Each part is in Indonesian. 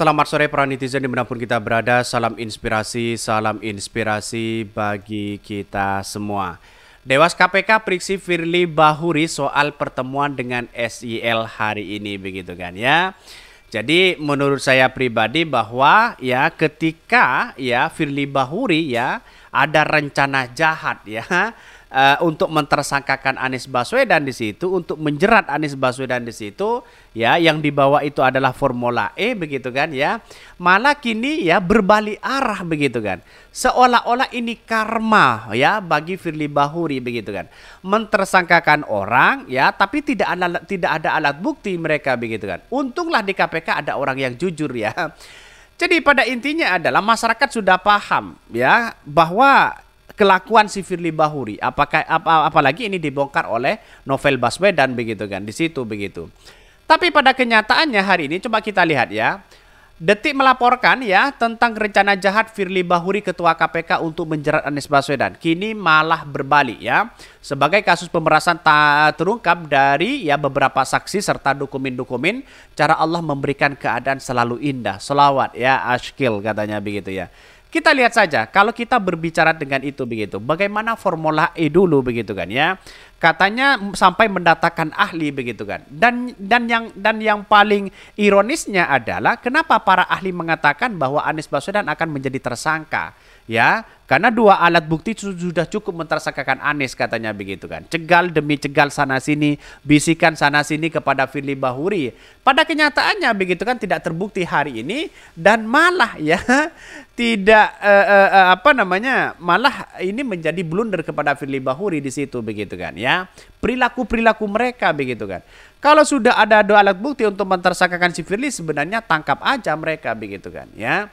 Selamat sore para netizen dimanapun kita berada, salam inspirasi, salam inspirasi bagi kita semua. Dewas KPK periksi Firly Bahuri soal pertemuan dengan SIL hari ini begitu kan ya. Jadi menurut saya pribadi bahwa ya ketika ya Firly Bahuri ya ada rencana jahat ya uh, untuk mentersangkakan Anies Baswedan di situ, untuk menjerat Anies Baswedan di situ, ya yang dibawa itu adalah formula E begitu kan ya. Malah kini ya berbalik arah begitu kan. Seolah-olah ini karma ya bagi Firly Bahuri begitu kan. Mentersangkakan orang ya tapi tidak ada tidak ada alat bukti mereka begitu kan. Untunglah di KPK ada orang yang jujur ya jadi pada intinya adalah masyarakat sudah paham ya bahwa kelakuan si Firly Bahuri apakah apa, apalagi ini dibongkar oleh novel Baswedan begitu kan di situ begitu. Tapi pada kenyataannya hari ini coba kita lihat ya. Detik melaporkan ya tentang rencana jahat Firly Bahuri Ketua KPK untuk menjerat Anies Baswedan. Kini malah berbalik ya. Sebagai kasus pemerasan terungkap dari ya beberapa saksi serta dokumen-dokumen cara Allah memberikan keadaan selalu indah. Selawat ya Ashkil katanya begitu ya. Kita lihat saja kalau kita berbicara dengan itu begitu. Bagaimana formula E dulu begitu kan ya katanya sampai mendatangkan ahli begitu kan. Dan dan yang dan yang paling ironisnya adalah kenapa para ahli mengatakan bahwa Anies Baswedan akan menjadi tersangka ya karena dua alat bukti sudah cukup mentersangkakan Anies katanya begitu kan cegal demi cegal sana sini bisikan sana sini kepada Firly Bahuri pada kenyataannya begitu kan tidak terbukti hari ini dan malah ya tidak eh, eh, eh, apa namanya malah ini menjadi blunder kepada Firly Bahuri di situ begitu kan ya perilaku perilaku mereka begitu kan kalau sudah ada dua alat bukti untuk mentersangkakan si Firly sebenarnya tangkap aja mereka begitu kan ya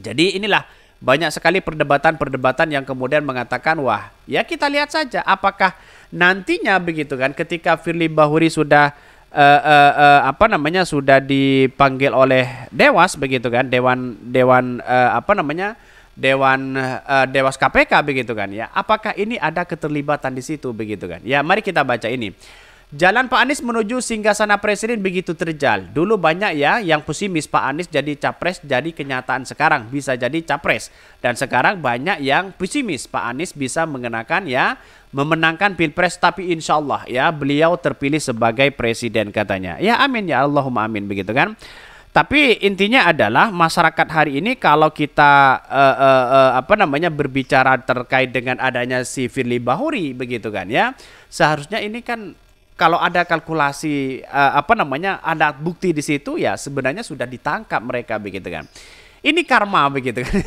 jadi inilah banyak sekali perdebatan-perdebatan yang kemudian mengatakan wah ya kita lihat saja apakah nantinya begitu kan ketika Firly Bahuri sudah uh, uh, uh, apa namanya sudah dipanggil oleh Dewas begitu kan Dewan Dewan uh, apa namanya Dewan uh, Dewas KPK begitu kan ya apakah ini ada keterlibatan di situ begitu kan ya mari kita baca ini Jalan Pak Anies menuju singgasana presiden begitu terjal. Dulu banyak ya yang pesimis Pak Anies jadi capres jadi kenyataan sekarang bisa jadi capres. Dan sekarang banyak yang pesimis Pak Anies bisa mengenakan ya memenangkan pilpres tapi insya Allah ya beliau terpilih sebagai presiden katanya. Ya amin ya Allahumma amin begitu kan. Tapi intinya adalah masyarakat hari ini kalau kita uh, uh, uh, apa namanya berbicara terkait dengan adanya si Firly Bahuri begitu kan ya. Seharusnya ini kan kalau ada kalkulasi uh, apa namanya ada bukti di situ ya sebenarnya sudah ditangkap mereka begitu kan ini karma begitu kan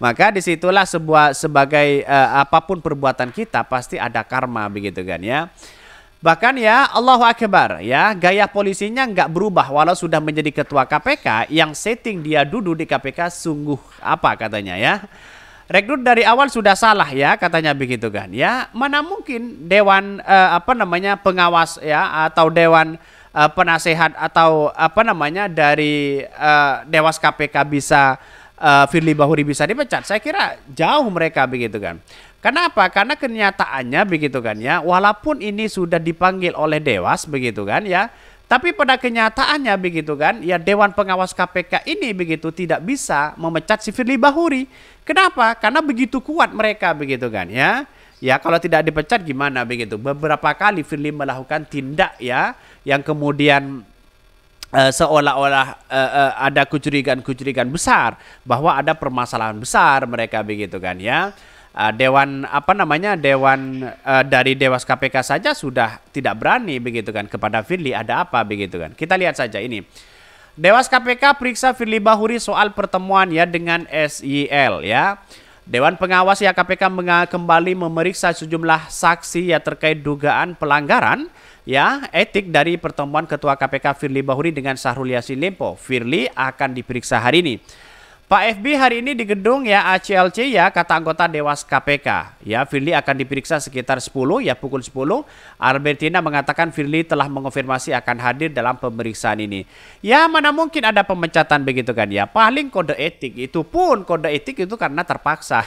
maka disitulah sebuah sebagai uh, apapun perbuatan kita pasti ada karma begitu kan ya Bahkan ya Allahu Akbar ya gaya polisinya nggak berubah walau sudah menjadi ketua KPK yang setting dia duduk di KPK sungguh apa katanya ya rekrut dari awal sudah salah ya katanya begitu kan ya mana mungkin dewan eh, apa namanya pengawas ya atau dewan eh, penasehat atau apa namanya dari eh, dewas KPK bisa eh, Firly Bahuri bisa dipecat saya kira jauh mereka begitu kan Karena apa? Karena kenyataannya begitu kan ya, walaupun ini sudah dipanggil oleh Dewas begitu kan ya, tapi pada kenyataannya begitu kan, ya Dewan Pengawas KPK ini begitu tidak bisa memecat si Firly Bahuri. Kenapa? Karena begitu kuat mereka begitu kan ya. Ya kalau tidak dipecat gimana begitu. Beberapa kali Firly melakukan tindak ya yang kemudian Uh, seolah-olah uh, uh, ada kecurigaan-kecurigaan besar bahwa ada permasalahan besar mereka begitu kan ya uh, dewan apa namanya dewan uh, dari dewas KPK saja sudah tidak berani begitu kan kepada Firly ada apa begitu kan kita lihat saja ini Dewas KPK periksa Firly Bahuri soal pertemuan ya dengan SIL ya Dewan Pengawas ya KPK kembali memeriksa sejumlah saksi ya terkait dugaan pelanggaran ya etik dari pertemuan Ketua KPK Firly Bahuri dengan Sahrul Yassin Limpo. Firly akan diperiksa hari ini. Pak FB hari ini di gedung ya ACLC ya kata anggota Dewas KPK. Ya Firly akan diperiksa sekitar 10 ya pukul 10. Albertina mengatakan Firly telah mengonfirmasi akan hadir dalam pemeriksaan ini. Ya mana mungkin ada pemecatan begitu kan ya. Paling kode etik itu pun kode etik itu karena terpaksa.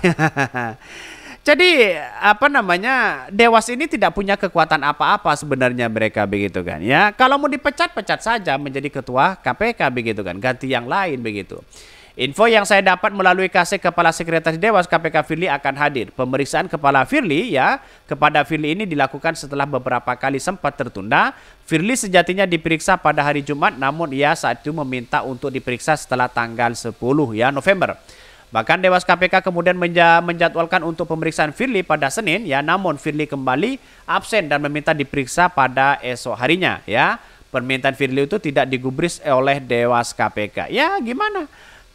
Jadi apa namanya Dewas ini tidak punya kekuatan apa-apa sebenarnya mereka begitu kan ya. Kalau mau dipecat pecat saja menjadi ketua KPK begitu kan, ganti yang lain begitu. Info yang saya dapat melalui Kasih Kepala Sekretaris Dewas KPK Firly akan hadir. Pemeriksaan Kepala Firly ya kepada Firly ini dilakukan setelah beberapa kali sempat tertunda. Firly sejatinya diperiksa pada hari Jumat namun ia saat itu meminta untuk diperiksa setelah tanggal 10 ya November. Bahkan Dewas KPK kemudian menjadwalkan untuk pemeriksaan Firly pada Senin ya namun Firly kembali absen dan meminta diperiksa pada esok harinya ya. Permintaan Firly itu tidak digubris oleh Dewas KPK. Ya gimana?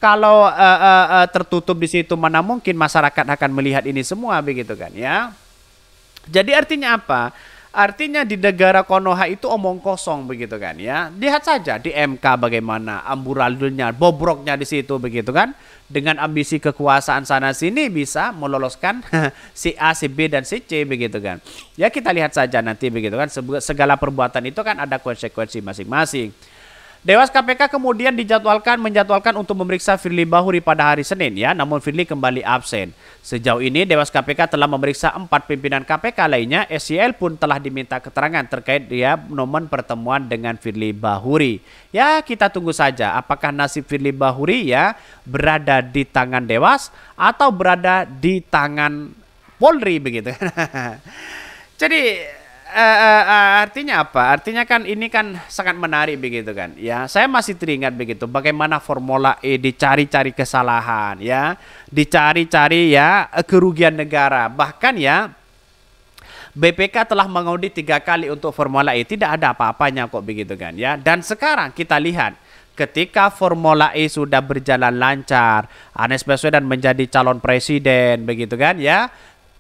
Kalau uh, uh, uh, tertutup di situ mana mungkin masyarakat akan melihat ini semua begitu kan ya. Jadi artinya apa? Artinya di negara Konoha itu omong kosong begitu kan ya. Lihat saja di MK bagaimana amburadulnya, bobroknya di situ begitu kan. Dengan ambisi kekuasaan sana sini bisa meloloskan si A, si B dan si C begitu kan. Ya kita lihat saja nanti begitu kan segala perbuatan itu kan ada konsekuensi masing-masing. Dewas KPK kemudian dijadwalkan menjadwalkan untuk memeriksa Firly Bahuri pada hari Senin ya, namun Firly kembali absen. Sejauh ini Dewas KPK telah memeriksa empat pimpinan KPK lainnya, SCL pun telah diminta keterangan terkait dia nomen pertemuan dengan Firly Bahuri. Ya kita tunggu saja apakah nasib Firly Bahuri ya berada di tangan Dewas atau berada di tangan Polri begitu. Jadi uh, uh, artinya apa? Artinya kan ini kan sangat menarik begitu kan. Ya, saya masih teringat begitu bagaimana Formula E dicari-cari kesalahan ya, dicari-cari ya kerugian negara. Bahkan ya BPK telah mengaudit tiga kali untuk Formula E tidak ada apa-apanya kok begitu kan ya. Dan sekarang kita lihat ketika Formula E sudah berjalan lancar, Anies Baswedan menjadi calon presiden begitu kan ya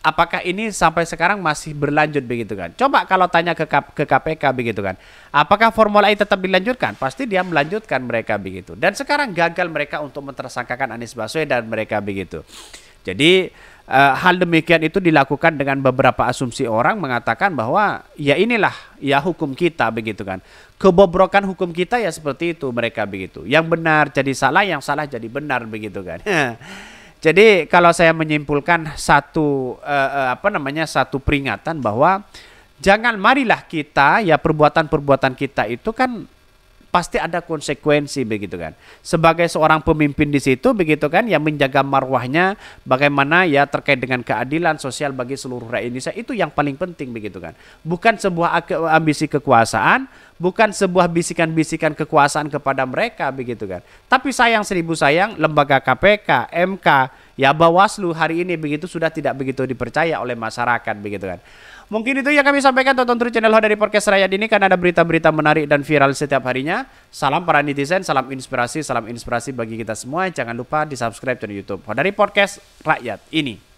apakah ini sampai sekarang masih berlanjut begitu kan? Coba kalau tanya ke, ke KPK begitu kan, apakah Formula E tetap dilanjutkan? Pasti dia melanjutkan mereka begitu. Dan sekarang gagal mereka untuk mentersangkakan Anies Baswedan mereka begitu. Jadi uh, hal demikian itu dilakukan dengan beberapa asumsi orang mengatakan bahwa ya inilah ya hukum kita begitu kan. Kebobrokan hukum kita ya seperti itu mereka begitu. Yang benar jadi salah, yang salah jadi benar begitu kan. Jadi kalau saya menyimpulkan satu eh, eh, apa namanya satu peringatan bahwa jangan marilah kita ya perbuatan-perbuatan kita itu kan pasti ada konsekuensi begitu kan. Sebagai seorang pemimpin di situ begitu kan yang menjaga marwahnya bagaimana ya terkait dengan keadilan sosial bagi seluruh rakyat Indonesia itu yang paling penting begitu kan. Bukan sebuah ambisi kekuasaan, bukan sebuah bisikan-bisikan kekuasaan kepada mereka begitu kan. Tapi sayang seribu sayang lembaga KPK, MK, ya Bawaslu hari ini begitu sudah tidak begitu dipercaya oleh masyarakat begitu kan. Mungkin itu yang kami sampaikan tonton terus channel dari Podcast Rakyat ini karena ada berita-berita menarik dan viral setiap harinya. Salam para netizen, salam inspirasi, salam inspirasi bagi kita semua. Jangan lupa di subscribe channel YouTube dari Podcast Rakyat ini.